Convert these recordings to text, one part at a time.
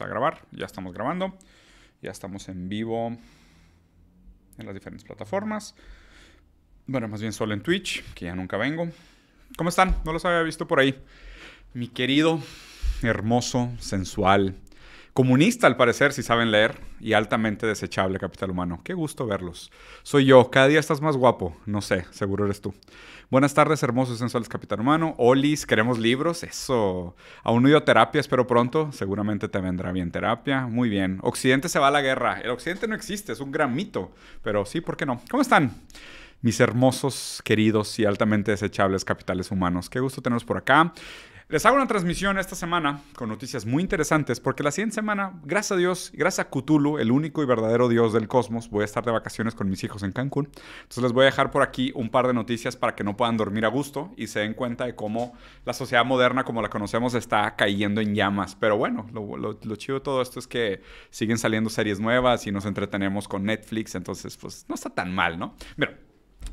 a grabar. Ya estamos grabando. Ya estamos en vivo en las diferentes plataformas. Bueno, más bien solo en Twitch, que ya nunca vengo. ¿Cómo están? No los había visto por ahí. Mi querido, hermoso, sensual, Comunista, al parecer, si saben leer, y altamente desechable capital humano. Qué gusto verlos. Soy yo, cada día estás más guapo. No sé, seguro eres tú. Buenas tardes, hermosos sensuales capital humano. Olis, queremos libros, eso. Aún no he ido a terapia, espero pronto. Seguramente te vendrá bien terapia. Muy bien. Occidente se va a la guerra. El Occidente no existe, es un gran mito. Pero sí, ¿por qué no? ¿Cómo están? Mis hermosos, queridos y altamente desechables capitales humanos. Qué gusto tenerlos por acá. Les hago una transmisión esta semana con noticias muy interesantes porque la siguiente semana, gracias a Dios, gracias a Cthulhu, el único y verdadero Dios del cosmos, voy a estar de vacaciones con mis hijos en Cancún. Entonces les voy a dejar por aquí un par de noticias para que no puedan dormir a gusto y se den cuenta de cómo la sociedad moderna como la conocemos está cayendo en llamas. Pero bueno, lo, chido de todo esto es que siguen saliendo series nuevas y nos entretenemos con Netflix, entonces pues no está tan mal, ¿no? Mira.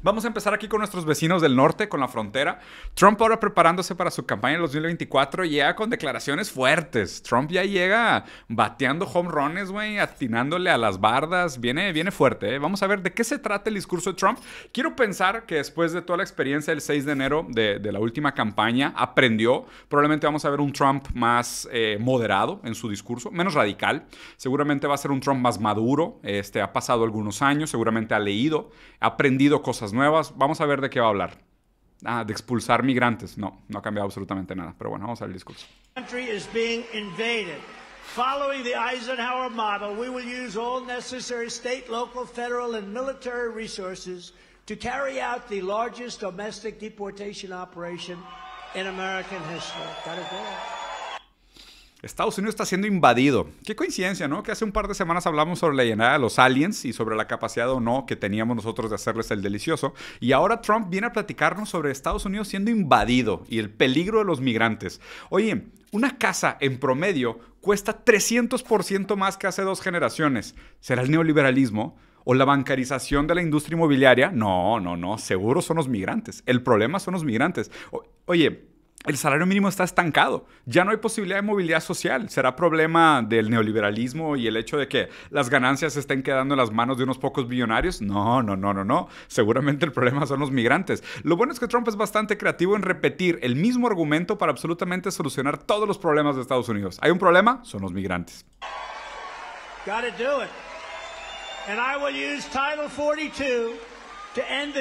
Vamos a empezar aquí con nuestros vecinos del norte, con la frontera. Trump ahora preparándose para su campaña en 2024 llega con declaraciones fuertes. Trump ya llega bateando home runs, güey, atinándole a las bardas. Viene, viene fuerte. ¿eh? Vamos a ver de qué se trata el discurso de Trump. Quiero pensar que después de toda la experiencia del 6 de enero de, la última campaña, aprendió. Probablemente vamos a ver un Trump más eh, moderado en su discurso, menos radical. Seguramente va a ser un Trump más maduro. Este ha pasado algunos años, seguramente ha leído, ha aprendido cosas cosas nuevas. Vamos a ver de qué va a hablar. Ah, de expulsar migrantes. No, no ha cambiado absolutamente nada. Pero bueno, vamos al discurso. Following the Eisenhower model, we will use all necessary state, local, federal, and military resources to carry out the largest domestic deportation operation in American history. Got it there. Estados Unidos está siendo invadido. Qué coincidencia, ¿no? Que hace un par de semanas hablamos sobre la llenada de los aliens y sobre la capacidad o no que teníamos nosotros de hacerles el delicioso. Y ahora Trump viene a platicarnos sobre Estados Unidos siendo invadido y el peligro de los migrantes. Oye, una casa en promedio cuesta 300% más que hace dos generaciones. ¿Será el neoliberalismo? ¿O la bancarización de la industria inmobiliaria? No, no, no. Seguro son los migrantes. El problema son los migrantes. oye, el salario mínimo está estancado. Ya no hay posibilidad de movilidad social. Será problema del neoliberalismo y el hecho de que las ganancias estén quedando en las manos de unos pocos millonarios? No, no, no, no, no. Seguramente el problema son los migrantes. Lo bueno es que Trump es bastante creativo en repetir el mismo argumento para absolutamente solucionar todos los problemas de Estados Unidos. Hay un problema, son los migrantes. También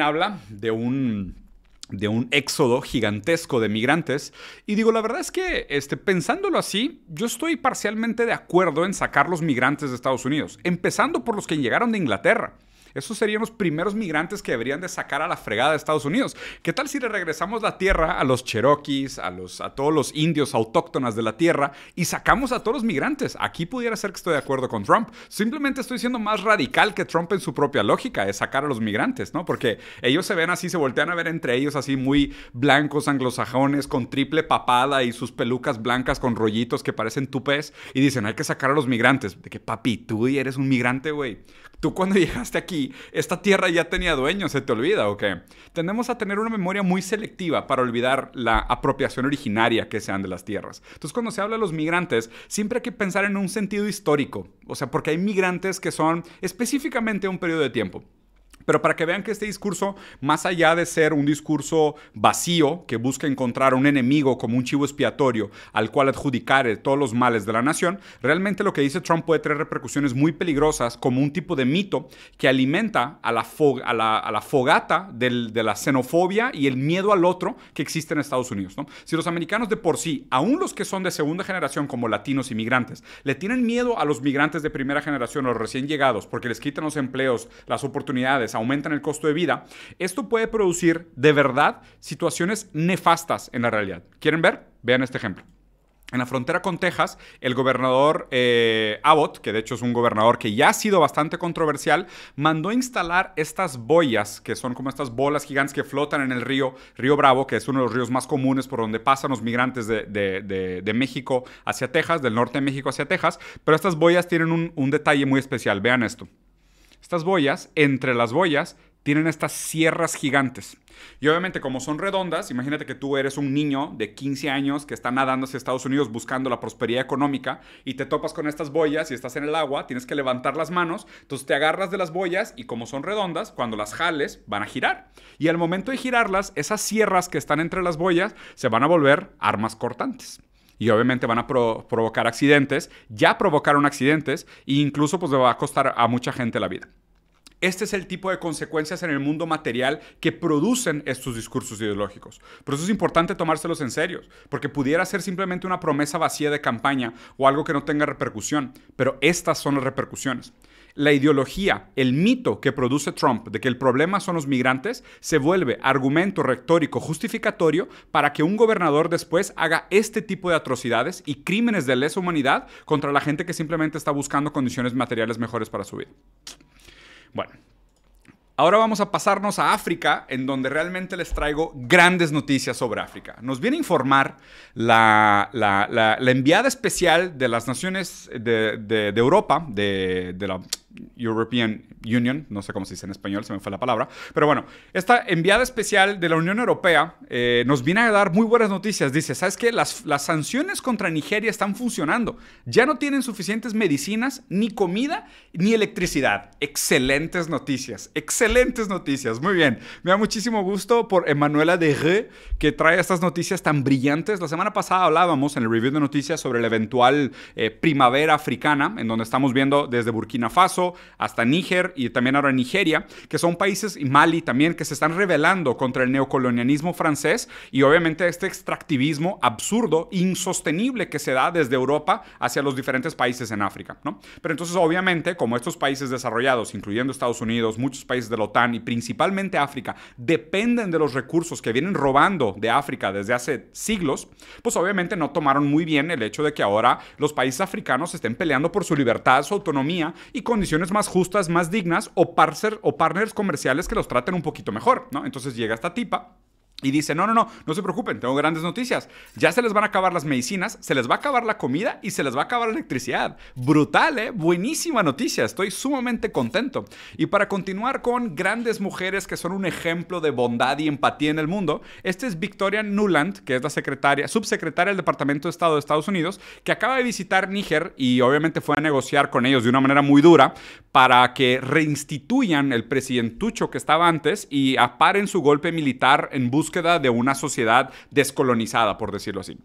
habla de un de un éxodo gigantesco de migrantes. Y digo, la verdad es que este, pensándolo así, yo estoy parcialmente de acuerdo en sacar los migrantes de Estados Unidos, empezando por los que llegaron de Inglaterra. Esos serían los primeros migrantes que deberían de sacar a la fregada de Estados Unidos. ¿Qué tal si le regresamos la tierra a los cherokees, a, los, a todos los indios autóctonas de la tierra y sacamos a todos los migrantes? Aquí pudiera ser que estoy de acuerdo con Trump. Simplemente estoy siendo más radical que Trump en su propia lógica de sacar a los migrantes, ¿no? Porque ellos se ven así, se voltean a ver entre ellos así muy blancos, anglosajones, con triple papada y sus pelucas blancas con rollitos que parecen tupés y dicen, hay que sacar a los migrantes. De que, papi, tú eres un migrante, güey Tú cuando llegaste aquí, esta tierra ya tenía dueño, ¿se te olvida o qué? Tendemos a tener una memoria muy selectiva para olvidar la apropiación originaria que sean de las tierras. Entonces cuando se habla de los migrantes, siempre hay que pensar en un sentido histórico, o sea, porque hay migrantes que son específicamente un periodo de tiempo. Pero para que vean que este discurso, más allá de ser un discurso vacío que busca encontrar a un enemigo como un chivo expiatorio al cual adjudicar todos los males de la nación, realmente lo que dice Trump puede tener repercusiones muy peligrosas como un tipo de mito que alimenta a la, a la, fogata de la xenofobia y el miedo al otro que existe en Estados Unidos. Si los americanos de por sí, aún los que son de segunda generación como latinos inmigrantes, le tienen miedo a los migrantes de primera generación o recién llegados porque les quitan los empleos, las oportunidades, aumentan el costo de vida, esto puede producir de verdad situaciones nefastas en la realidad. ¿Quieren ver? Vean este ejemplo. En la frontera con Texas, el gobernador eh, Abbott, que de hecho es un gobernador que ya ha sido bastante controversial, mandó instalar estas boyas, que son como estas bolas gigantes que flotan en el río, Río Bravo, que es uno de los ríos más comunes por donde pasan los migrantes de, México hacia Texas, del norte de México hacia Texas. Pero estas boyas tienen un detalle muy especial. Vean esto. Estas boyas, entre las boyas, tienen estas sierras gigantes. Y obviamente como son redondas, imagínate que tú eres un niño de 15 años que está nadando hacia Estados Unidos buscando la prosperidad económica y te topas con estas boyas y estás en el agua, tienes que levantar las manos, entonces te agarras de las boyas y como son redondas, cuando las jales van a girar. Y al momento de girarlas, esas sierras que están entre las boyas se van a volver armas cortantes y obviamente van a provocar accidentes, ya provocaron accidentes e incluso pues le va a costar a mucha gente la vida. Este es el tipo de consecuencias en el mundo material que producen estos discursos ideológicos. Por eso es importante tomárselos en serio, porque pudiera ser simplemente una promesa vacía de campaña o algo que no tenga repercusión, pero estas son las repercusiones la ideología, el mito que produce Trump de que el problema son los migrantes, se vuelve argumento retórico justificatorio para que un gobernador después haga este tipo de atrocidades y crímenes de lesa humanidad contra la gente que simplemente está buscando condiciones materiales mejores para su vida. Bueno, Ahora vamos a pasarnos a África, en donde realmente les traigo grandes noticias sobre África. Nos viene a informar la, enviada especial de las naciones de, Europa, de la European Union, no sé cómo se dice en español, se me fue la palabra, pero bueno, esta enviada especial de la Unión Europea eh, nos viene a dar muy buenas noticias. Dice, ¿sabes qué? Las, sanciones contra Nigeria están funcionando. Ya no tienen suficientes medicinas, ni comida, ni electricidad. Excelentes noticias, excelentes noticias. Muy bien, me da muchísimo gusto por Emanuela de Re, que trae estas noticias tan brillantes. La semana pasada hablábamos en el review de noticias sobre la eventual eh, primavera africana, en donde estamos viendo desde Burkina Faso, hasta Níger y también ahora Nigeria, que son países, y Mali también, que se están rebelando contra el neocolonialismo francés y obviamente este extractivismo absurdo, insostenible que se da desde Europa hacia los diferentes países en África. ¿no? Pero entonces obviamente como estos países desarrollados, incluyendo Estados Unidos, muchos países de la OTAN y principalmente África, dependen de los recursos que vienen robando de África desde hace siglos, pues obviamente no tomaron muy bien el hecho de que ahora los países africanos estén peleando por su libertad, su autonomía y condiciones más justas, más dignas o, parser, o partners comerciales que los traten un poquito mejor, ¿no? Entonces llega esta tipa y dice, no, no, no, no se preocupen, tengo grandes noticias. Ya se les van a acabar las medicinas, se les va a acabar la comida y se les va a acabar la electricidad. Brutal, ¿eh? Buenísima noticia, estoy sumamente contento. Y para continuar con grandes mujeres que son un ejemplo de bondad y empatía en el mundo, esta es Victoria Nuland, que es la secretaria, subsecretaria del Departamento de Estado de Estados Unidos, que acaba de visitar Níger y obviamente fue a negociar con ellos de una manera muy dura para que reinstituyan el presidentucho que estaba antes y aparen su golpe militar en busca de una sociedad descolonizada, por decirlo así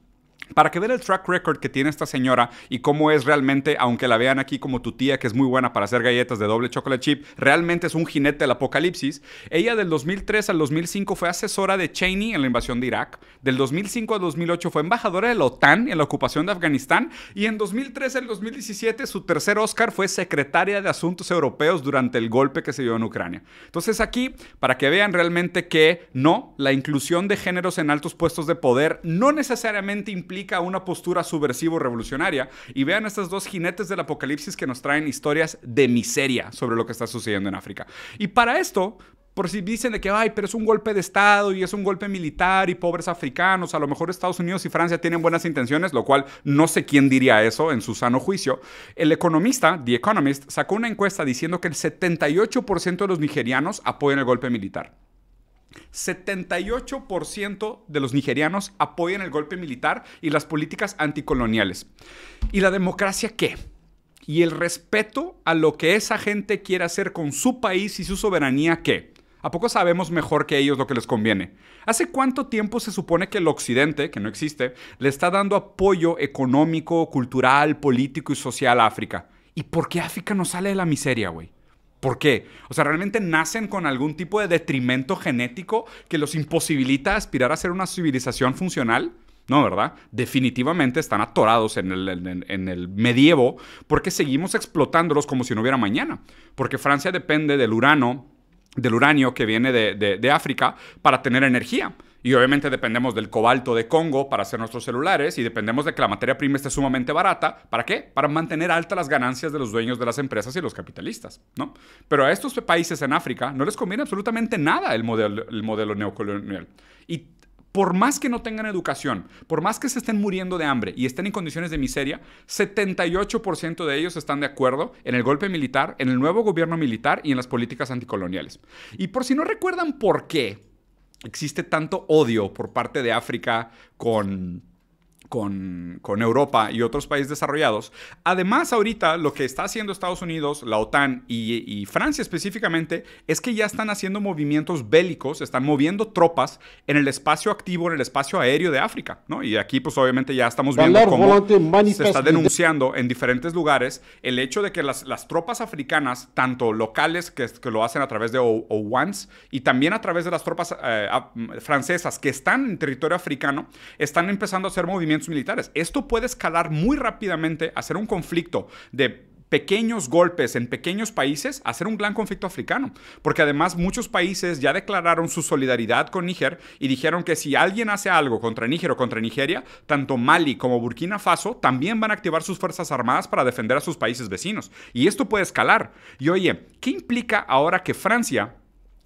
para que vean el track record que tiene esta señora y cómo es realmente, aunque la vean aquí como tu tía que es muy buena para hacer galletas de doble chocolate chip, realmente es un jinete del apocalipsis. Ella del 2003 al 2005 fue asesora de Cheney en la invasión de Irak, del 2005 al 2008 fue embajadora de la OTAN en la ocupación de Afganistán y en 2003 al 2017 su tercer Oscar fue secretaria de Asuntos Europeos durante el golpe que se dio en Ucrania. Entonces aquí, para que vean realmente que no, la inclusión de géneros en altos puestos de poder no necesariamente implica implica una postura subversivo-revolucionaria. Y vean estas dos jinetes del apocalipsis que nos traen historias de miseria sobre lo que está sucediendo en África. Y para esto, por si dicen de que, ay, pero es un golpe de Estado y es un golpe militar y pobres africanos, a lo mejor Estados Unidos y Francia tienen buenas intenciones, lo cual no sé quién diría eso en su sano juicio. El economista, The Economist, sacó una encuesta diciendo que el 78% de los nigerianos apoyan el golpe militar. 78% de los nigerianos apoyan el golpe militar y las políticas anticoloniales. ¿Y la democracia qué? Y el respeto a lo que esa gente quiere hacer con su país y su soberanía qué? ¿A poco sabemos mejor que ellos lo que les conviene? ¿Hace cuánto tiempo se supone que el Occidente, que no existe, le está dando apoyo económico, cultural, político y social a África? ¿Y por qué África no sale de la miseria, güey? ¿Por qué? O sea, ¿realmente nacen con algún tipo de detrimento genético que los imposibilita aspirar a ser una civilización funcional? No, ¿verdad? Definitivamente están atorados en el, medievo porque seguimos explotándolos como si no hubiera mañana. Porque Francia depende del urano, del uranio que viene de, de África para tener energía y obviamente dependemos del cobalto de Congo para hacer nuestros celulares y dependemos de que la materia prima esté sumamente barata. ¿Para qué? Para mantener altas las ganancias de los dueños de las empresas y los capitalistas, ¿no? Pero a estos países en África no les conviene absolutamente nada el modelo, el modelo neocolonial. Y por más que no tengan educación, por más que se estén muriendo de hambre y estén en condiciones de miseria, 78% de ellos están de acuerdo en el golpe militar, en el nuevo gobierno militar y en las políticas anticoloniales. Y por si no recuerdan por qué, existe tanto odio por parte de África con con, Europa y otros países desarrollados. Además, ahorita lo que está haciendo Estados Unidos, la OTAN y, Francia específicamente, es que ya están haciendo movimientos bélicos, están moviendo tropas en el espacio activo, en el espacio aéreo de África, ¿no? Y aquí, pues obviamente ya estamos viendo cómo se está denunciando en diferentes lugares el hecho de que las, tropas africanas, tanto locales que, que, lo hacen a través de OWANS y también a través de las tropas eh, francesas que están en territorio africano, están empezando a hacer movimientos militares. Esto puede escalar muy rápidamente, hacer un conflicto de pequeños golpes en pequeños países, hacer un gran conflicto africano. Porque además muchos países ya declararon su solidaridad con Níger y dijeron que si alguien hace algo contra Níger o contra Nigeria, tanto Mali como Burkina Faso también van a activar sus fuerzas armadas para defender a sus países vecinos. Y esto puede escalar. Y oye, ¿qué implica ahora que Francia,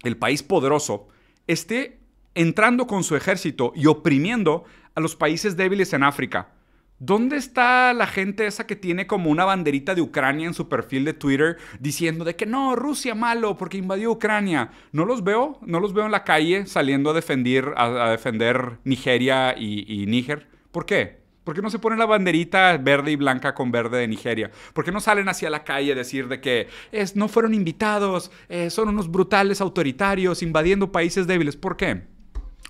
el país poderoso, esté entrando con su ejército y oprimiendo a los países débiles en África. ¿Dónde está la gente esa que tiene como una banderita de Ucrania en su perfil de Twitter diciendo de que no, Rusia malo porque invadió Ucrania? No los veo, no los veo en la calle saliendo a defender, a, defender Nigeria y, Níger. ¿Por qué? ¿Por qué no se pone la banderita verde y blanca con verde de Nigeria? ¿Por qué no salen hacia la calle a decir de que no fueron invitados, eh, son unos brutales autoritarios invadiendo países débiles? ¿Por qué?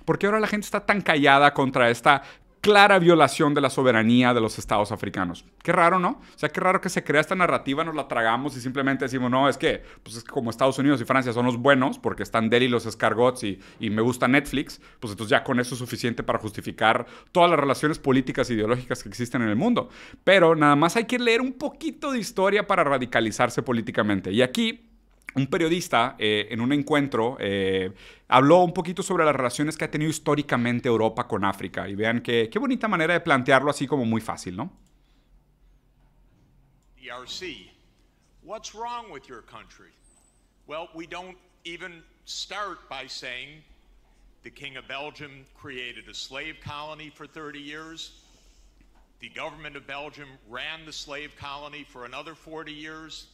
¿Por qué ahora la gente está tan callada contra esta clara violación de la soberanía de los estados africanos. Qué raro, ¿no? O sea, qué raro que se crea esta narrativa, nos la tragamos y simplemente decimos, no, es que, pues es que como Estados Unidos y Francia son los buenos, porque están Delhi los escargots y, y me gusta Netflix, pues entonces ya con eso es suficiente para justificar todas las relaciones políticas e ideológicas que existen en el mundo. Pero nada más hay que leer un poquito de historia para radicalizarse políticamente. Y aquí un periodista eh, en un encuentro eh, habló un poquito sobre las relaciones que ha tenido históricamente Europa con África. Y vean que, qué bonita manera de plantearlo así como muy fácil, ¿no? DRC. E what's wrong with your country? Well, we don't even start by saying the King of Belgium created a slave colony for 30 years. The government of Belgium ran the slave colony for another 40 years.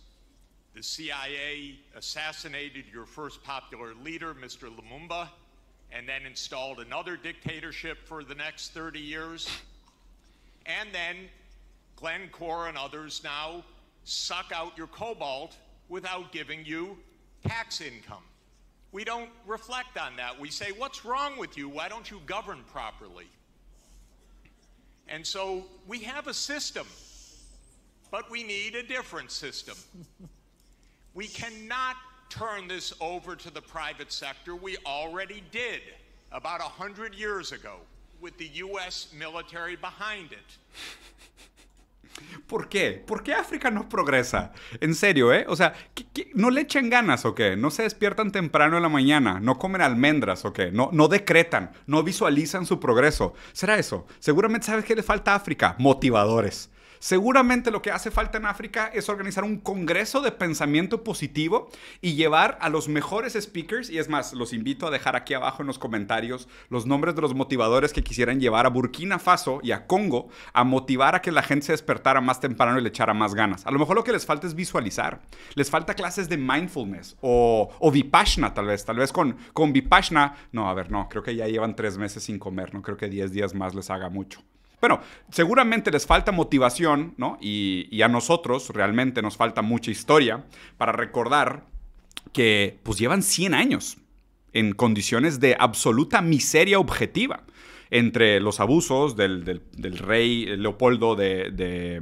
The CIA assassinated your first popular leader, Mr. Lumumba, and then installed another dictatorship for the next 30 years. And then Glencore and others now suck out your cobalt without giving you tax income. We don't reflect on that. We say, What's wrong with you? Why don't you govern properly? And so we have a system, but we need a different system. We cannot turn this over to the private sector. We already 100 years ago with the US military behind ¿Por qué? ¿Por qué África no progresa? En serio, ¿eh? O sea, no le echan ganas o qué? ¿No se despiertan temprano en la mañana? ¿No comen almendras o qué? ¿No, no decretan? ¿No visualizan su progreso? ¿Será eso? Seguramente sabes que le falta a África. Motivadores. Seguramente lo que hace falta en África es organizar un congreso de pensamiento positivo y llevar a los mejores speakers, y es más, los invito a dejar aquí abajo en los comentarios los nombres de los motivadores que quisieran llevar a Burkina Faso y a Congo a motivar a que la gente se despertara más temprano y le echara más ganas. A lo mejor lo que les falta es visualizar, les falta clases de mindfulness o, o Vipassana tal vez, tal vez con, con Vipassana, no, a ver, no, creo que ya llevan tres meses sin comer, no creo que diez días más les haga mucho. Bueno, seguramente les falta motivación, ¿no? Y, a nosotros realmente nos falta mucha historia para recordar que pues llevan 100 años en condiciones de absoluta miseria objetiva entre los abusos del, rey Leopoldo de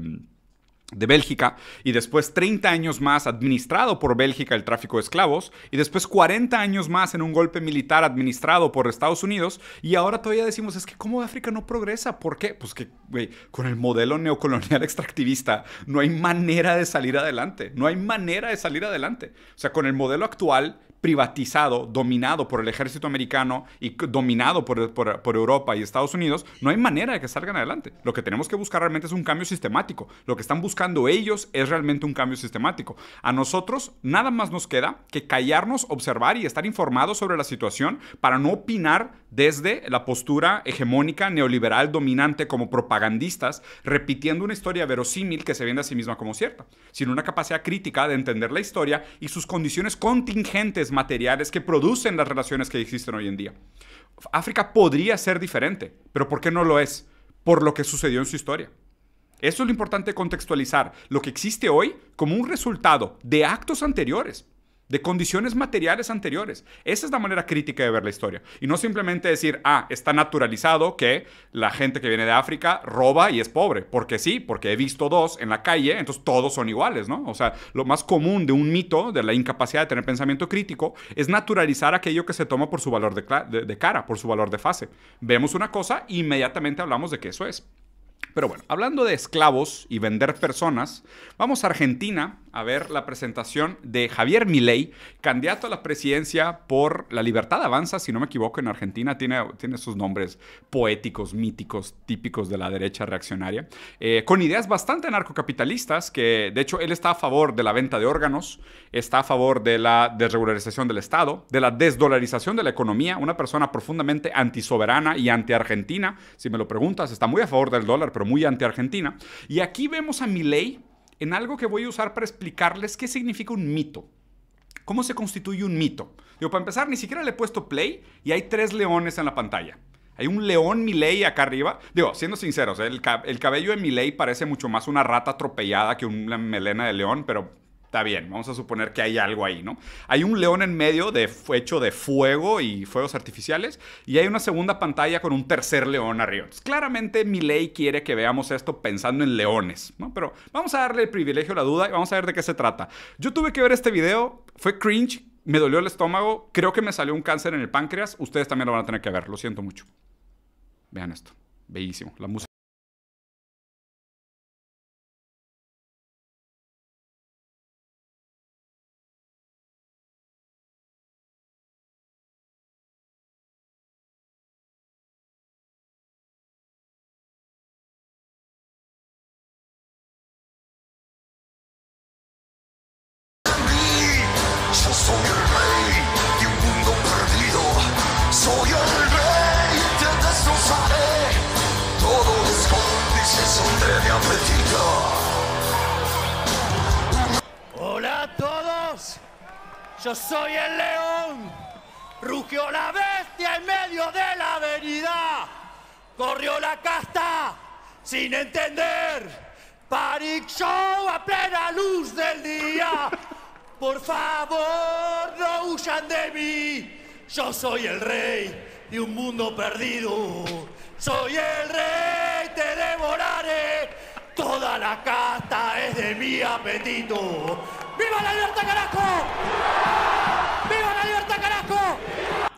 de Bélgica y después 30 años más administrado por Bélgica el tráfico de esclavos y después 40 años más en un golpe militar administrado por Estados Unidos y ahora todavía decimos es que cómo África no progresa, ¿por qué? Pues que con el modelo neocolonial extractivista no hay manera de salir adelante, no hay manera de salir adelante. O sea, con el modelo actual privatizado, dominado por el ejército americano y dominado por, por, Europa y Estados Unidos, no hay manera de que salgan adelante. Lo que tenemos que buscar realmente es un cambio sistemático. Lo que están buscando ellos es realmente un cambio sistemático. A nosotros nada más nos queda que callarnos, observar y estar informados sobre la situación para no opinar desde la postura hegemónica, neoliberal, dominante como propagandistas, repitiendo una historia verosímil que se vende a sí misma como cierta, sino una capacidad crítica de entender la historia y sus condiciones contingentes materiales que producen las relaciones que existen hoy en día. África podría ser diferente, pero ¿por qué no lo es? Por lo que sucedió en su historia. Eso es lo importante contextualizar lo que existe hoy como un resultado de actos anteriores de condiciones materiales anteriores. Esa es la manera crítica de ver la historia. Y no simplemente decir, ah, está naturalizado que la gente que viene de África roba y es pobre. Porque sí, porque he visto dos en la calle, entonces todos son iguales, ¿no? O sea, lo más común de un mito, de la incapacidad de tener pensamiento crítico, es naturalizar aquello que se toma por su valor de, cara, por su valor de fase. Vemos una cosa, inmediatamente hablamos de que eso es. Pero bueno, hablando de esclavos y vender personas, vamos a Argentina, a ver la presentación de Javier Milei, candidato a la presidencia por La Libertad Avanza, si no me equivoco, en Argentina. Tiene, tiene sus nombres poéticos, míticos, típicos de la derecha reaccionaria, eh, con ideas bastante anarcocapitalistas, que de hecho él está a favor de la venta de órganos, está a favor de la desregularización del Estado, de la desdolarización de la economía, una persona profundamente antisoberana y anti-Argentina, si me lo preguntas, está muy a favor del dólar, pero muy anti-Argentina. Y aquí vemos a Milei en algo que voy a usar para explicarles qué significa un mito. ¿Cómo se constituye un mito? Digo, para empezar, ni siquiera le he puesto play y hay tres leones en la pantalla. Hay un león Miley acá arriba. Digo, siendo sinceros, el, cabello de Miley parece mucho más una rata atropellada que una melena de león, pero está bien, vamos a suponer que hay algo ahí, ¿no? Hay un león en medio de, hecho de fuego y fuegos artificiales y hay una segunda pantalla con un tercer león arriba. claramente ley quiere que veamos esto pensando en leones, ¿no? Pero vamos a darle el privilegio a la duda y vamos a ver de qué se trata. Yo tuve que ver este video, fue cringe, me dolió el estómago, creo que me salió un cáncer en el páncreas, ustedes también lo van a tener que ver, lo siento mucho. Vean esto, bellísimo, la música. Yo soy el león. Rugió la bestia en medio de la avenida. Corrió la casta sin entender. Parik Show a plena luz del día. Por favor, no huyan de mí. Yo soy el rey de un mundo perdido. Soy el rey, te devoraré. Toda la casta es de mi apetito. ¡Viva la libertad, carajo! ¡Viva la libertad, carajo!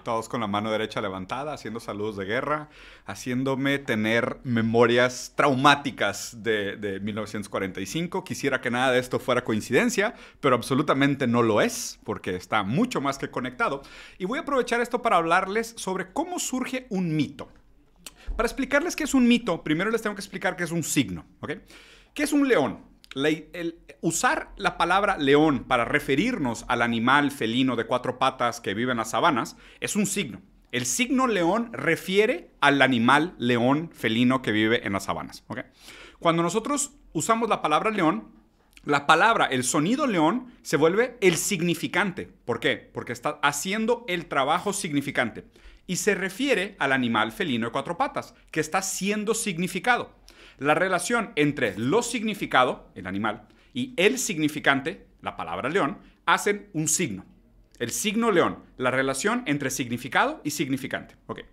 Todos con la mano derecha levantada, haciendo saludos de guerra, haciéndome tener memorias traumáticas de, de 1945. Quisiera que nada de esto fuera coincidencia, pero absolutamente no lo es, porque está mucho más que conectado. Y voy a aprovechar esto para hablarles sobre cómo surge un mito. Para explicarles qué es un mito, primero les tengo que explicar qué es un signo, ¿ok? ¿Qué es un león? usar la palabra león para referirnos al animal felino de cuatro patas que vive en las sabanas es un signo. El signo león refiere al animal león felino que vive en las sabanas. Cuando nosotros usamos la palabra león, la palabra, el sonido león, se vuelve el significante. ¿Por qué? Porque está haciendo el trabajo significante. Y se refiere al animal felino de cuatro patas, que está siendo significado la relación entre lo significado, el animal, y el significante, la palabra león, hacen un signo. El signo león, la relación entre significado y significante. Okay.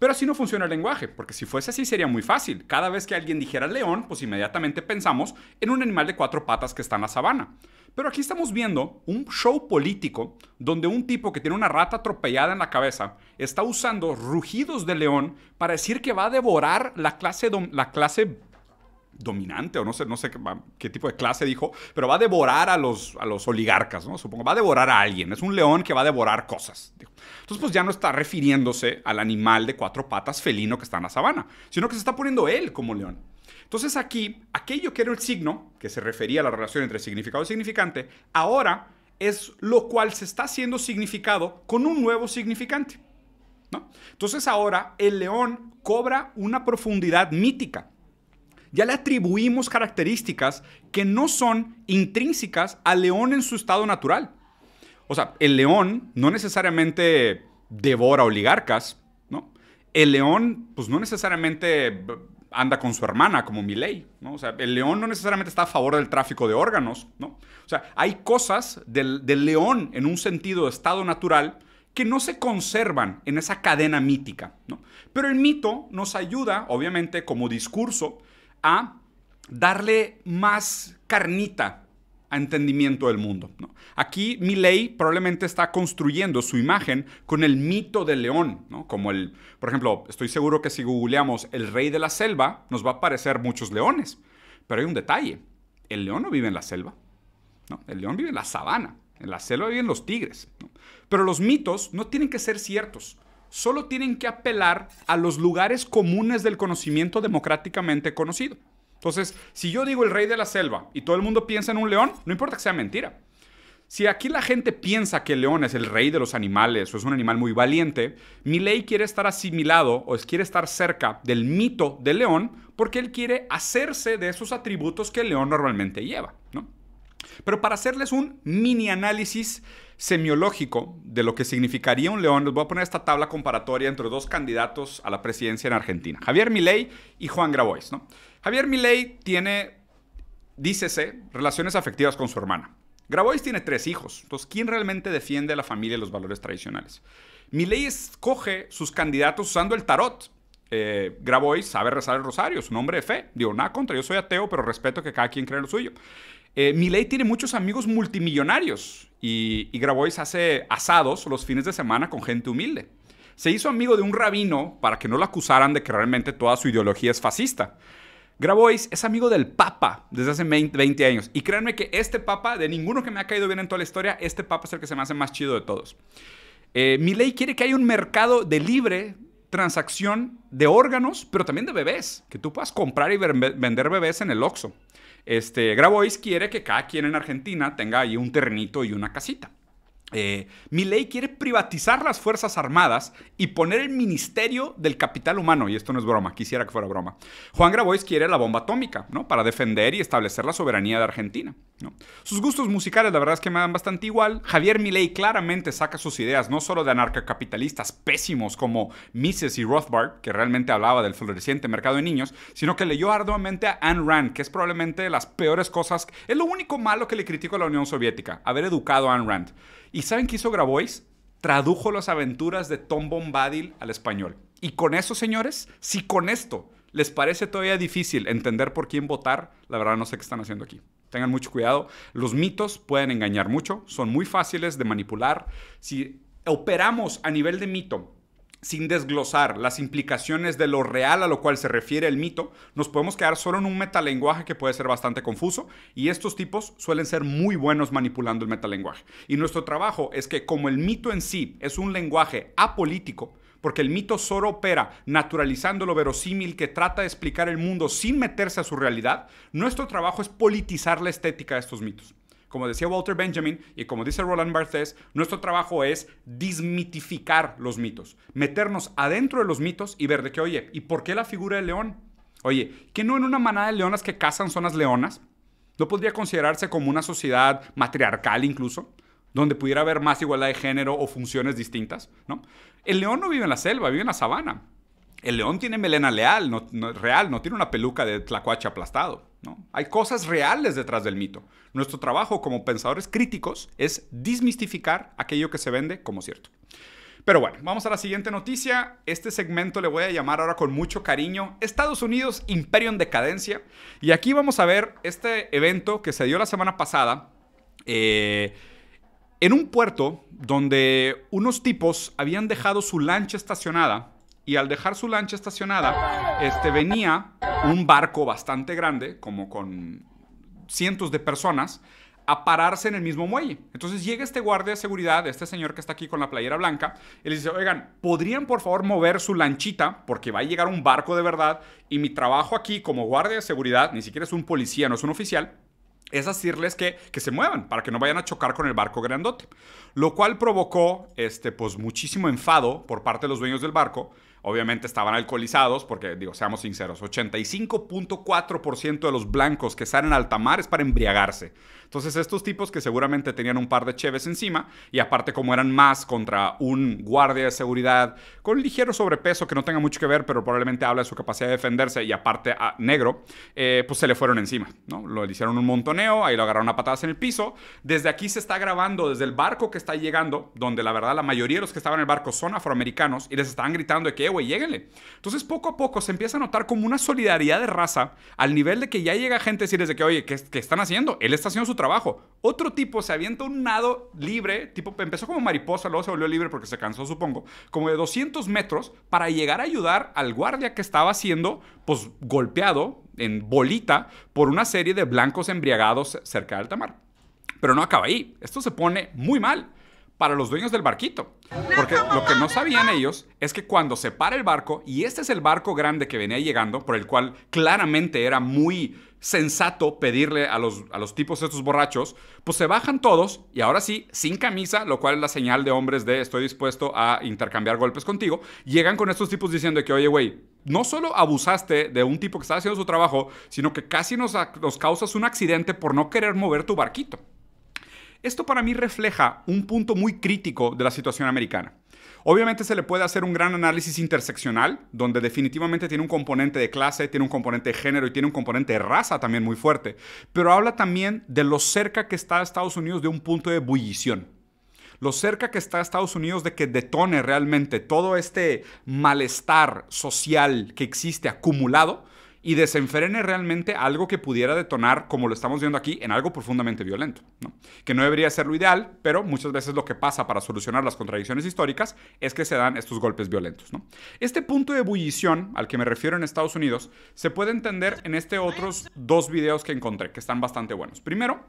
Pero así no funciona el lenguaje, porque si fuese así sería muy fácil. Cada vez que alguien dijera león, pues inmediatamente pensamos en un animal de cuatro patas que está en la sabana. Pero aquí estamos viendo un show político donde un tipo que tiene una rata atropellada en la cabeza está usando rugidos de león para decir que va a devorar la clase, la clase dominante o no sé, no sé qué, tipo de clase dijo, pero va a devorar a los, a los oligarcas, ¿no? Supongo, va a devorar a alguien, es un león que va a devorar cosas. Entonces, pues ya no está refiriéndose al animal de cuatro patas felino que está en la sabana, sino que se está poniendo él como león. Entonces aquí, aquello que era el signo, que se refería a la relación entre significado y significante, ahora es lo cual se está haciendo significado con un nuevo significante. ¿no? Entonces ahora el león cobra una profundidad mítica ya le atribuimos características que no son intrínsecas al león en su estado natural. O sea, el león no necesariamente devora oligarcas, ¿no? El león, pues no necesariamente anda con su hermana, como Miley, ¿no? O sea, el león no necesariamente está a favor del tráfico de órganos, ¿no? O sea, hay cosas del, león en un sentido de estado natural que no se conservan en esa cadena mítica, ¿no? Pero el mito nos ayuda, obviamente, como discurso, a darle más carnita a entendimiento del mundo. Aquí Milei probablemente está construyendo su imagen con el mito del león, como el, por ejemplo, estoy seguro que si googleamos el rey de la selva, nos va a aparecer muchos leones, pero hay un detalle, el león no vive en la selva, el león vive en la sabana, en la selva viven los tigres, pero los mitos no tienen que ser ciertos solo tienen que apelar a los lugares comunes del conocimiento democráticamente conocido. Entonces, si yo digo el rey de la selva y todo el mundo piensa en un león, no importa que sea mentira. Si aquí la gente piensa que el león es el rey de los animales o es un animal muy valiente, mi ley quiere estar asimilado o quiere estar cerca del mito del león porque él quiere hacerse de esos atributos que el león normalmente lleva. Pero para hacerles un mini análisis semiológico de lo que significaría un león, les voy a poner esta tabla comparatoria entre dos candidatos a la presidencia en Argentina, Javier Milei y Juan Grabois. Javier Milei tiene, dícese, relaciones afectivas con su hermana. Grabois tiene tres hijos, entonces ¿quién realmente defiende la familia y los valores tradicionales? Milei escoge sus candidatos usando el tarot. Eh, Grabois sabe rezar el rosario, un hombre de fe. Digo, nada contra, yo soy ateo, pero respeto que cada quien cree lo suyo. Eh, Milei tiene muchos amigos multimillonarios y, Grabois hace asados los fines de semana con gente humilde. Se hizo amigo de un rabino para que no lo acusaran de que realmente toda su ideología es fascista. Grabois es amigo del Papa desde hace 20 años. Y créanme que este Papa, de ninguno que me ha caído bien en toda la historia, este Papa es el que se me hace más chido de todos. Eh, Mi ley quiere que haya un mercado de libre transacción de órganos, pero también de bebés, que tú puedas comprar y vender bebés en el Oxxo. Este, Grabois quiere que cada quien en Argentina tenga ahí un ternito y una casita. Eh, Milley quiere privatizar las Fuerzas Armadas y poner el Ministerio del Capital Humano, y esto no es broma, quisiera que fuera broma. Juan Grabois quiere la bomba atómica, ¿no? Para defender y establecer la soberanía de Argentina, ¿no? Sus gustos musicales, la verdad es que me dan bastante igual. Javier Milley claramente saca sus ideas, no solo de anarcocapitalistas pésimos como Mises y Rothbard, que realmente hablaba del floreciente mercado de niños, sino que leyó arduamente a Ayn Rand, que es probablemente de las peores cosas, es lo único malo que le criticó a la Unión Soviética, haber educado a Ayn Rand. ¿Y saben qué hizo Grabois? Tradujo las aventuras de Tom Bombadil al español. Y con eso, señores, si con esto les parece todavía difícil entender por quién votar, la verdad no sé qué están haciendo aquí. Tengan mucho cuidado. Los mitos pueden engañar mucho, son muy fáciles de manipular. Si operamos a nivel de mito sin desglosar las implicaciones de lo real a lo cual se refiere el mito, nos podemos quedar solo en un metalenguaje que puede ser bastante confuso y estos tipos suelen ser muy buenos manipulando el metalenguaje. Y nuestro trabajo es que como el mito en sí es un lenguaje apolítico, porque el mito solo opera naturalizando lo verosímil que trata de explicar el mundo sin meterse a su realidad, nuestro trabajo es politizar la estética de estos mitos como decía Walter Benjamin y como dice Roland Barthes, nuestro trabajo es desmitificar los mitos, meternos adentro de los mitos y ver de qué oye, ¿y por qué la figura del león? Oye, ¿que no en una manada de leonas que cazan son las leonas? ¿No podría considerarse como una sociedad matriarcal incluso? donde pudiera haber más igualdad de género o funciones distintas, ¿no? El león no vive en la selva, vive en la sabana. El león tiene melena leal, real, no tiene una peluca de tlacuache aplastado. Hay cosas reales detrás del mito. Nuestro trabajo como pensadores críticos es desmistificar aquello que se vende como cierto. Pero bueno, vamos a la siguiente noticia. Este segmento le voy a llamar ahora con mucho cariño Estados Unidos, imperio en decadencia. Y aquí vamos a ver este evento que se dio la semana pasada. Eh, en un puerto donde unos tipos habían dejado su lancha estacionada y al dejar su lancha estacionada, este, venía un barco bastante grande, como con cientos de personas, a pararse en el mismo muelle. Entonces llega este guardia de seguridad, este señor que está aquí con la playera blanca, y le dice, oigan, ¿podrían por favor mover su lanchita? Porque va a llegar un barco de verdad y mi trabajo aquí como guardia de seguridad, ni siquiera es un policía, no es un oficial, es decirles que, que, se muevan para que no vayan a chocar con el barco grandote. Lo cual provocó este, pues, muchísimo enfado por parte de los dueños del barco, Obviamente estaban alcoholizados, porque digo, seamos sinceros, 85.4% de los blancos que salen al mar es para embriagarse. Entonces estos tipos que seguramente tenían un par de cheves encima y aparte como eran más contra un guardia de seguridad con ligero sobrepeso que no tenga mucho que ver, pero probablemente habla de su capacidad de defenderse y aparte a ah, negro, eh, pues se le fueron encima, ¿no? Lo hicieron un montoneo, ahí lo agarraron a patadas en el piso. Desde aquí se está grabando, desde el barco que está llegando, donde la verdad la mayoría de los que estaban en el barco son afroamericanos y les estaban gritando de que, eh, güey, lléguenle. Entonces poco a poco se empieza a notar como una solidaridad de raza al nivel de que ya llega gente a decirles de que, oye, ¿qué, están haciendo? Él está haciendo su trabajo. Otro tipo se avienta un nado libre, tipo empezó como mariposa, luego se volvió libre porque se cansó, supongo, como de 200 metros para llegar a ayudar al guardia que estaba siendo pues golpeado en bolita por una serie de blancos embriagados cerca del alta Pero no acaba ahí, esto se pone muy mal para los dueños del barquito. Porque lo que no sabían ellos es que cuando se para el barco, y este es el barco grande que venía llegando, por el cual claramente era muy sensato pedirle a los, a los tipos estos borrachos, pues se bajan todos y ahora sí, sin camisa, lo cual es la señal de hombres de estoy dispuesto a intercambiar golpes contigo, llegan con estos tipos diciendo que, oye, güey, no solo abusaste de un tipo que estaba haciendo su trabajo, sino que casi nos causas un accidente por no querer mover tu barquito. Esto para mí refleja un punto muy crítico de la situación americana. Obviamente se le puede hacer un gran análisis interseccional, donde definitivamente tiene un componente de clase, tiene un componente de género y tiene un componente de raza también muy fuerte, pero habla también de lo cerca que está Estados Unidos de un punto de ebullición. Lo cerca que está Estados Unidos de que detone realmente todo este malestar social que existe acumulado y desenfrene realmente algo que pudiera detonar, como lo estamos viendo aquí, en algo profundamente violento. Que no debería ser lo ideal, pero muchas veces lo que pasa para solucionar las contradicciones históricas es que se dan estos golpes violentos. ¿no? Este punto de ebullición al que me refiero en Estados Unidos se puede entender en este otros dos videos que encontré, que están bastante buenos. Primero,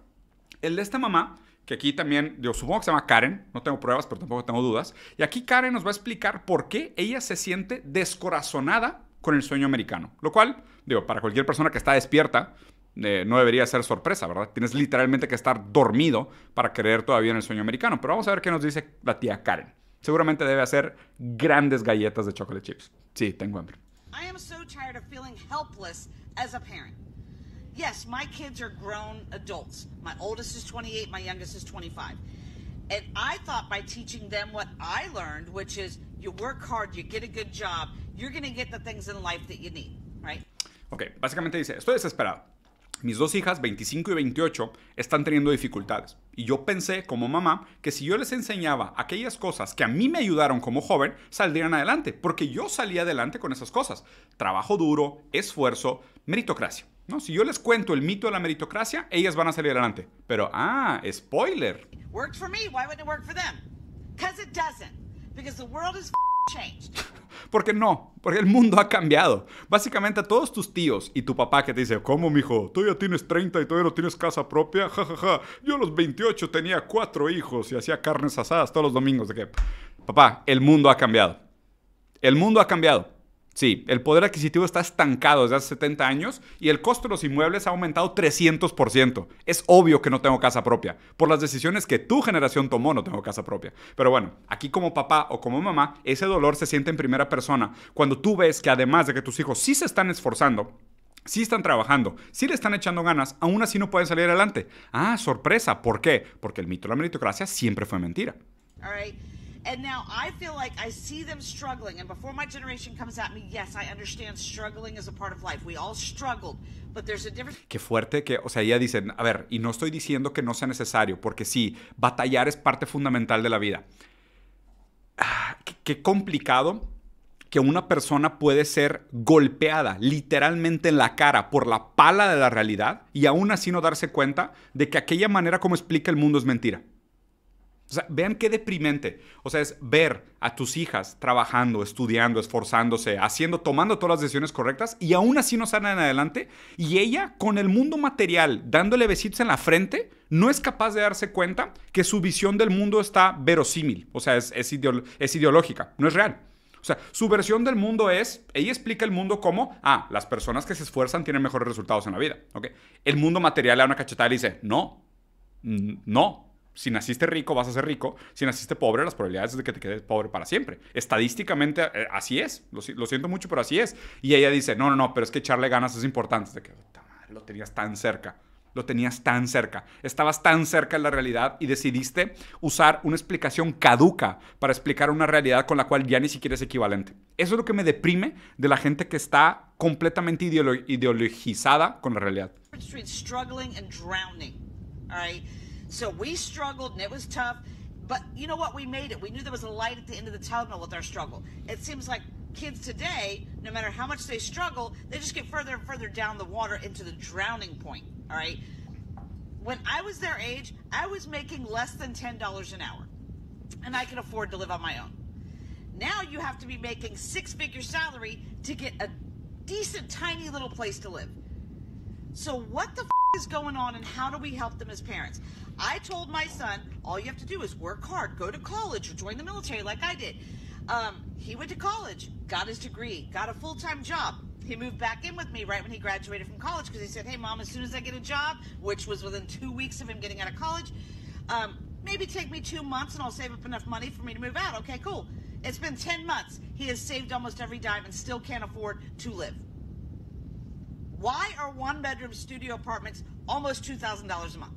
el de esta mamá que aquí también, yo supongo que se llama Karen, no tengo pruebas, pero tampoco tengo dudas. Y aquí Karen nos va a explicar por qué ella se siente descorazonada con el sueño americano. Lo cual, digo, para cualquier persona que está despierta, eh, no debería ser sorpresa, ¿verdad? Tienes literalmente que estar dormido para creer todavía en el sueño americano. Pero vamos a ver qué nos dice la tía Karen. Seguramente debe hacer grandes galletas de chocolate chips. Sí, tengo hambre. I am so tired of feeling helpless as a parent. Yes, my kids are grown adults. 28, my youngest is 25. And I thought by teaching them what I learned, which is you work hard, you get a good job, you're going to get the things in life that you need, right? Ok, básicamente dice, estoy desesperado. Mis dos hijas, 25 y 28, están teniendo dificultades. Y yo pensé, como mamá, que si yo les enseñaba aquellas cosas que a mí me ayudaron como joven, saldrían adelante, porque yo salí adelante con esas cosas. Trabajo duro, esfuerzo, meritocracia. No, si yo les cuento el mito de la meritocracia, ellas van a salir adelante. Pero, ah, spoiler. Porque no, porque el mundo ha cambiado. Básicamente a todos tus tíos y tu papá que te dice, ¿cómo mijo? Tú ya tienes 30 y todavía no tienes casa propia, jajaja. Ja, ja. Yo a los 28 tenía cuatro hijos y hacía carnes asadas todos los domingos. ¿De que, Papá, el mundo ha cambiado. El mundo ha cambiado. Sí, el poder adquisitivo está estancado desde hace 70 años y el costo de los inmuebles ha aumentado 300%. Es obvio que no tengo casa propia. Por las decisiones que tu generación tomó, no tengo casa propia. Pero bueno, aquí como papá o como mamá, ese dolor se siente en primera persona cuando tú ves que además de que tus hijos sí se están esforzando, sí están trabajando, sí le están echando ganas, aún así no pueden salir adelante. Ah, sorpresa, ¿por qué? Porque el mito de la meritocracia siempre fue mentira. And now I feel like I see them struggling. And before my generation comes at me, yes, I understand struggling is a part of life. We all struggled, but there's a difference. Qué fuerte que, o sea, ella dicen, a ver, y no estoy diciendo que no sea necesario, porque sí, batallar es parte fundamental de la vida. Ah, qué, qué complicado que una persona puede ser golpeada literalmente en la cara por la pala de la realidad y aún así no darse cuenta de que aquella manera como explica el mundo es mentira. O sea, vean qué deprimente. O sea, es ver a tus hijas trabajando, estudiando, esforzándose, haciendo, tomando todas las decisiones correctas y aún así no salen adelante. Y ella, con el mundo material, dándole besitos en la frente, no es capaz de darse cuenta que su visión del mundo está verosímil. O sea, es, es, ideológica, no es real. O sea, su versión del mundo es, ella explica el mundo como, ah, las personas que se esfuerzan tienen mejores resultados en la vida. ¿okay? El mundo material le da una cachetada y dice, no, no, si naciste rico, vas a ser rico. Si naciste pobre, las probabilidades de que te quedes pobre para siempre. Estadísticamente, eh, así es. Lo, siento mucho, pero así es. Y ella dice, no, no, no, pero es que echarle ganas es importante. De que, madre, lo tenías tan cerca. Lo tenías tan cerca. Estabas tan cerca de la realidad y decidiste usar una explicación caduca para explicar una realidad con la cual ya ni siquiera es equivalente. Eso es lo que me deprime de la gente que está completamente ideologizada con la realidad. So we struggled and it was tough. But you know what? We made it. We knew there was a light at the end of the tunnel with our struggle. It seems like kids today, no matter how much they struggle, they just get further and further down the water into the drowning point. All right. When I was their age, I was making less than $10 an hour and I could afford to live on my own. Now you have to be making six figure salary to get a decent, tiny little place to live. So what the f- is going on and how do we help them as parents? I told my son, all you have to do is work hard, go to college or join the military like I did. Um, he went to college, got his degree, got a full time job. He moved back in with me right when he graduated from college because he said, Hey, mom, as soon as I get a job, which was within two weeks of him getting out of college, um, maybe take me two months and I'll save up enough money for me to move out. Okay, cool. It's been 10 months. He has saved almost every dime and still can't afford to live. Why are one bedroom studio apartments almost $2,000 a month?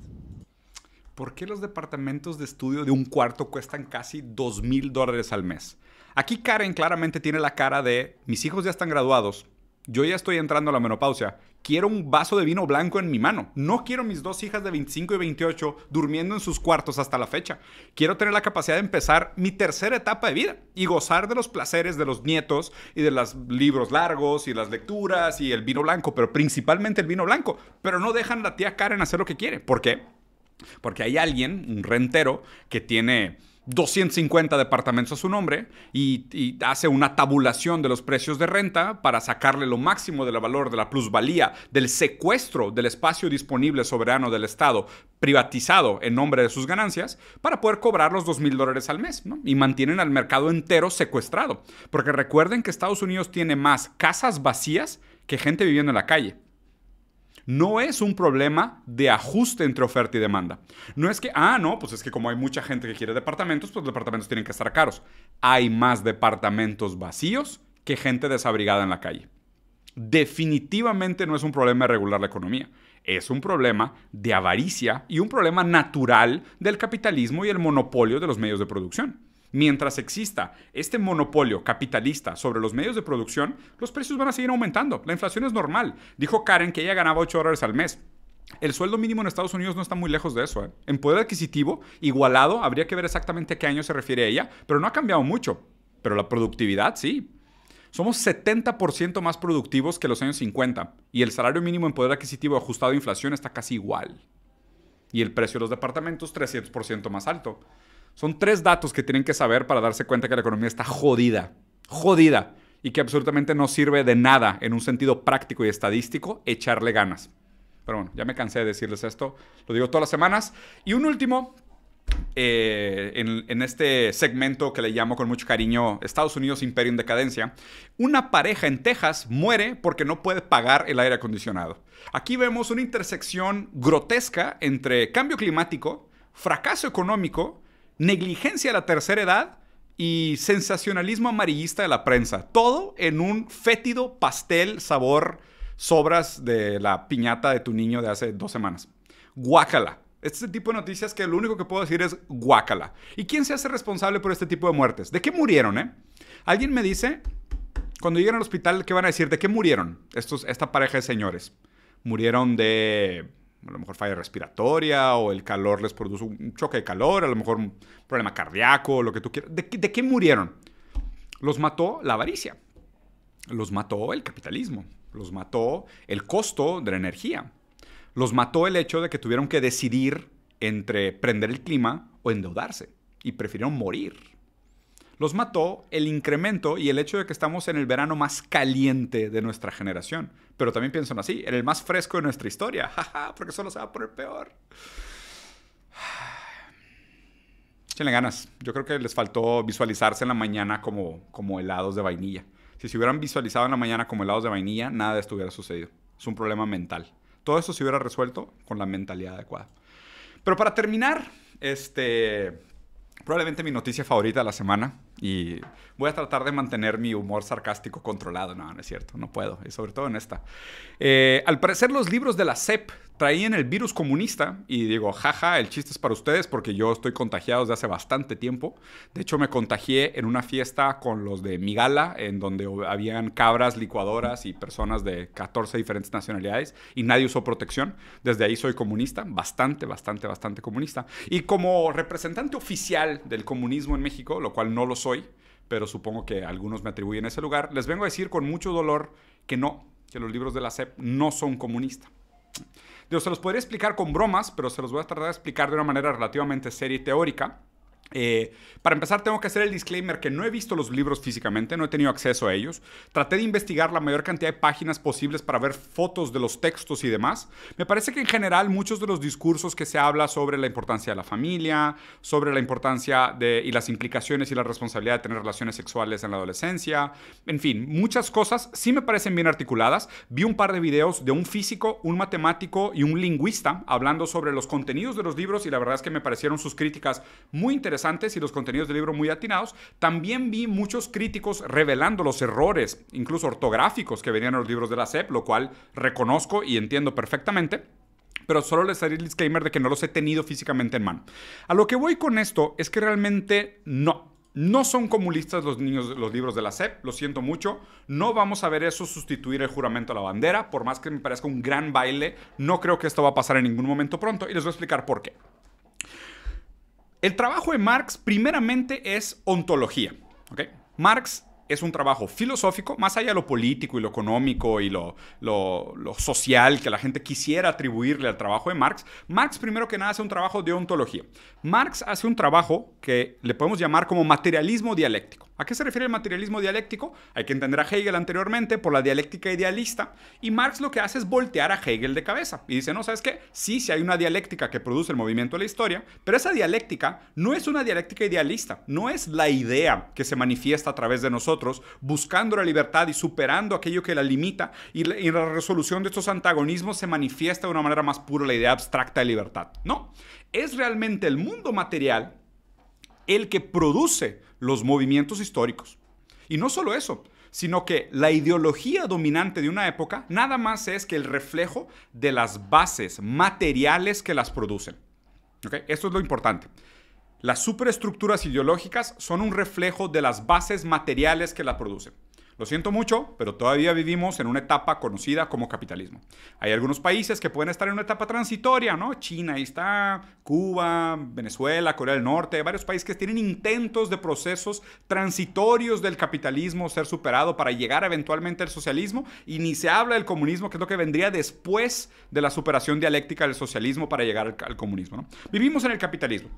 ¿Por qué los departamentos de estudio de un cuarto cuestan casi $2,000 al mes? Aquí Karen claramente tiene la cara de mis hijos ya están graduados, yo ya estoy entrando a la menopausia quiero un vaso de vino blanco en mi mano. No quiero mis dos hijas de 25 y 28 durmiendo en sus cuartos hasta la fecha. Quiero tener la capacidad de empezar mi tercera etapa de vida y gozar de los placeres de los nietos y de los libros largos y las lecturas y el vino blanco, pero principalmente el vino blanco. Pero no dejan la tía Karen hacer lo que quiere. ¿Por qué? Porque hay alguien, un rentero, que tiene 250 departamentos a su nombre y, hace una tabulación de los precios de renta para sacarle lo máximo del valor de la plusvalía, del secuestro del espacio disponible soberano del Estado privatizado en nombre de sus ganancias para poder cobrar los 2 mil dólares al mes y mantienen al mercado entero secuestrado. Porque recuerden que Estados Unidos tiene más casas vacías que gente viviendo en la calle no es un problema de ajuste entre oferta y demanda. No es que, ah, no, pues es que como hay mucha gente que quiere departamentos, pues los departamentos tienen que estar caros. Hay más departamentos vacíos que gente desabrigada en la calle. Definitivamente no es un problema de regular la economía. Es un problema de avaricia y un problema natural del capitalismo y el monopolio de los medios de producción. Mientras exista este monopolio capitalista sobre los medios de producción, los precios van a seguir aumentando. La inflación es normal. Dijo Karen que ella ganaba 8 dólares al mes. El sueldo mínimo en Estados Unidos no está muy lejos de eso. ¿eh? En poder adquisitivo, igualado, habría que ver exactamente a qué año se refiere ella, pero no ha cambiado mucho. Pero la productividad sí. Somos 70% más productivos que los años 50 y el salario mínimo en poder adquisitivo ajustado a inflación está casi igual. Y el precio de los departamentos 300% más alto. Son tres datos que tienen que saber para darse cuenta que la economía está jodida, jodida, y que absolutamente no sirve de nada en un sentido práctico y estadístico echarle ganas. Pero bueno, ya me cansé de decirles esto, lo digo todas las semanas. Y un último, eh, en, en, este segmento que le llamo con mucho cariño Estados Unidos Imperio en Decadencia, una pareja en Texas muere porque no puede pagar el aire acondicionado. Aquí vemos una intersección grotesca entre cambio climático, fracaso económico negligencia de la tercera edad y sensacionalismo amarillista de la prensa. Todo en un fétido pastel sabor sobras de la piñata de tu niño de hace dos semanas. Guácala. Este tipo de noticias que lo único que puedo decir es guácala. ¿Y quién se hace responsable por este tipo de muertes? ¿De qué murieron, eh? Alguien me dice, cuando lleguen al hospital, ¿qué van a decir? ¿De qué murieron estos, esta pareja de señores? Murieron de a lo mejor falla respiratoria o el calor les produce un choque de calor, a lo mejor un problema cardíaco, lo que tú quieras. ¿De, ¿De, qué murieron? Los mató la avaricia, los mató el capitalismo, los mató el costo de la energía, los mató el hecho de que tuvieron que decidir entre prender el clima o endeudarse y prefirieron morir los mató el incremento y el hecho de que estamos en el verano más caliente de nuestra generación. Pero también piensan así, en el más fresco de nuestra historia, porque solo se va a poner peor. tiene ganas. Yo creo que les faltó visualizarse en la mañana como, como helados de vainilla. Si se hubieran visualizado en la mañana como helados de vainilla, nada de esto hubiera sucedido. Es un problema mental. Todo eso se hubiera resuelto con la mentalidad adecuada. Pero para terminar, este, probablemente mi noticia favorita de la semana y voy a tratar de mantener mi humor sarcástico controlado. No, no es cierto, no puedo, y sobre todo en esta. Eh, al parecer los libros de la CEP en el virus comunista y digo, jaja, el chiste es para ustedes porque yo estoy contagiado desde hace bastante tiempo. De hecho, me contagié en una fiesta con los de Migala, en donde habían cabras licuadoras y personas de 14 diferentes nacionalidades y nadie usó protección. Desde ahí soy comunista, bastante, bastante, bastante comunista. Y como representante oficial del comunismo en México, lo cual no lo soy, pero supongo que algunos me atribuyen ese lugar, les vengo a decir con mucho dolor que no, que los libros de la CEP no son comunistas Dios se los podría explicar con bromas, pero se los voy a tratar de explicar de una manera relativamente seria y teórica. Eh, para empezar, tengo que hacer el disclaimer que no he visto los libros físicamente, no he tenido acceso a ellos. Traté de investigar la mayor cantidad de páginas posibles para ver fotos de los textos y demás. Me parece que en general muchos de los discursos que se habla sobre la importancia de la familia, sobre la importancia y las implicaciones y la responsabilidad de tener relaciones sexuales en la adolescencia, en fin, muchas cosas sí me parecen bien articuladas. Vi un par de videos de un físico, un matemático y un lingüista hablando sobre los contenidos de los libros y la verdad es que me parecieron sus críticas muy interesantes y los contenidos del libro muy atinados. También vi muchos críticos revelando los errores, incluso ortográficos, que venían en los libros de la SEP, lo cual reconozco y entiendo perfectamente pero solo les haré el disclaimer de que no los he tenido físicamente en mano. A lo que voy con esto es que realmente no. No son comunistas los niños, los libros de la SEP, lo siento mucho. No vamos a ver eso sustituir el juramento a la bandera, por más que me parezca un gran baile, no creo que esto va a pasar en ningún momento pronto y les voy a explicar por qué. El trabajo de Marx primeramente es ontología. Marx es un trabajo filosófico, más allá de lo político y lo económico y lo, lo, social que la gente quisiera atribuirle al trabajo de Marx, Marx primero que nada hace un trabajo de ontología. Marx hace un trabajo que le podemos llamar como materialismo dialéctico. ¿A qué se refiere el materialismo dialéctico? Hay que entender a Hegel anteriormente por la dialéctica idealista y Marx lo que hace es voltear a Hegel de cabeza y dice, no, ¿sabes qué? Sí, sí hay una dialéctica que produce el movimiento de la historia, pero esa dialéctica no es una dialéctica idealista, no es la idea que se manifiesta a través de nosotros buscando la libertad y superando aquello que la limita y en la resolución de estos antagonismos se manifiesta de una manera más pura la idea abstracta de libertad. No, es realmente el mundo material el que produce los movimientos históricos. Y no solo eso, sino que la ideología dominante de una época nada más es que el reflejo de las bases materiales que las producen. Esto es lo importante. Las superestructuras ideológicas son un reflejo de las bases materiales que las producen. Lo siento mucho, pero todavía vivimos en una etapa conocida como capitalismo. Hay algunos países que pueden estar en una etapa transitoria, ¿no? China ahí está, Cuba, Venezuela, Corea del Norte, varios países que tienen intentos de procesos transitorios del capitalismo ser superado para llegar eventualmente al socialismo y ni se habla del comunismo, que es lo que vendría después de la superación dialéctica del socialismo para llegar al, al comunismo, ¿no? Vivimos en el capitalismo.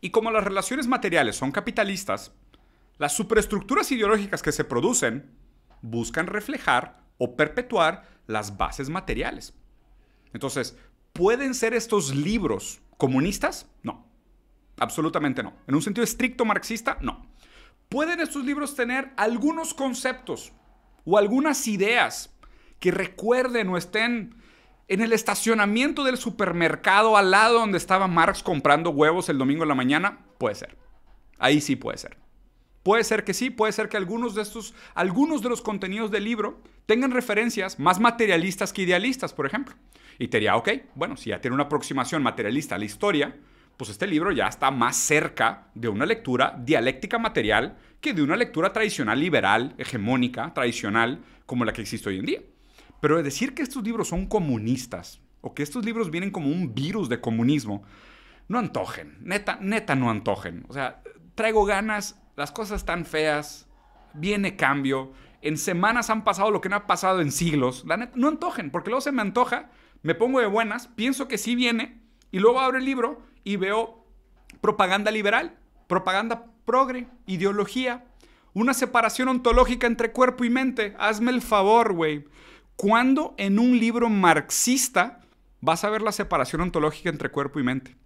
Y como las relaciones materiales son capitalistas, las superestructuras ideológicas que se producen buscan reflejar o perpetuar las bases materiales. Entonces, ¿pueden ser estos libros comunistas? No, absolutamente no. En un sentido estricto marxista, no. ¿Pueden estos libros tener algunos conceptos o algunas ideas que recuerden o estén en el estacionamiento del supermercado al lado donde estaba Marx comprando huevos el domingo en la mañana? Puede ser. Ahí sí puede ser. Puede ser que sí, puede ser que algunos de estos, algunos de los contenidos del libro tengan referencias más materialistas que idealistas, por ejemplo. Y te diría, ok, bueno, si ya tiene una aproximación materialista a la historia, pues este libro ya está más cerca de una lectura dialéctica material que de una lectura tradicional liberal, hegemónica, tradicional, como la que existe hoy en día. Pero decir que estos libros son comunistas o que estos libros vienen como un virus de comunismo, no antojen, neta, neta no antojen. O sea, traigo ganas las cosas están feas, viene cambio, en semanas han pasado lo que no ha pasado en siglos. no antojen, porque luego se me antoja, me pongo de buenas, pienso que sí viene, y luego abro el libro y veo propaganda liberal, propaganda progre, ideología, una separación ontológica entre cuerpo y mente. Hazme el favor, güey. ¿Cuándo en un libro marxista vas a ver la separación ontológica entre cuerpo y mente?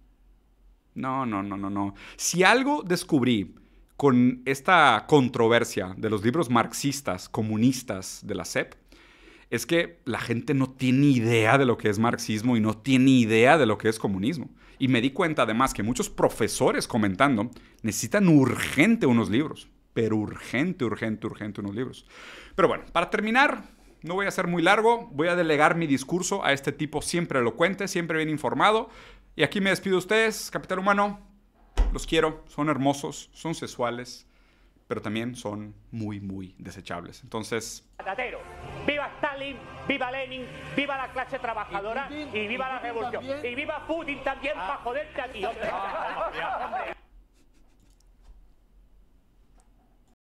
No, no, no, no, no. Si algo descubrí con esta controversia de los libros marxistas, comunistas de la SEP, es que la gente no tiene idea de lo que es marxismo y no tiene idea de lo que es comunismo. Y me di cuenta además que muchos profesores comentando necesitan urgente unos libros, pero urgente, urgente, urgente unos libros. Pero bueno, para terminar, no voy a ser muy largo, voy a delegar mi discurso a este tipo siempre elocuente, siempre bien informado. Y aquí me despido de ustedes, Capital Humano, los quiero, son hermosos, son sexuales, pero también son muy, muy desechables. Entonces... Viva Stalin, viva Lenin, viva la clase trabajadora y, viva la revolución. Y viva Putin también para ah. joderte aquí.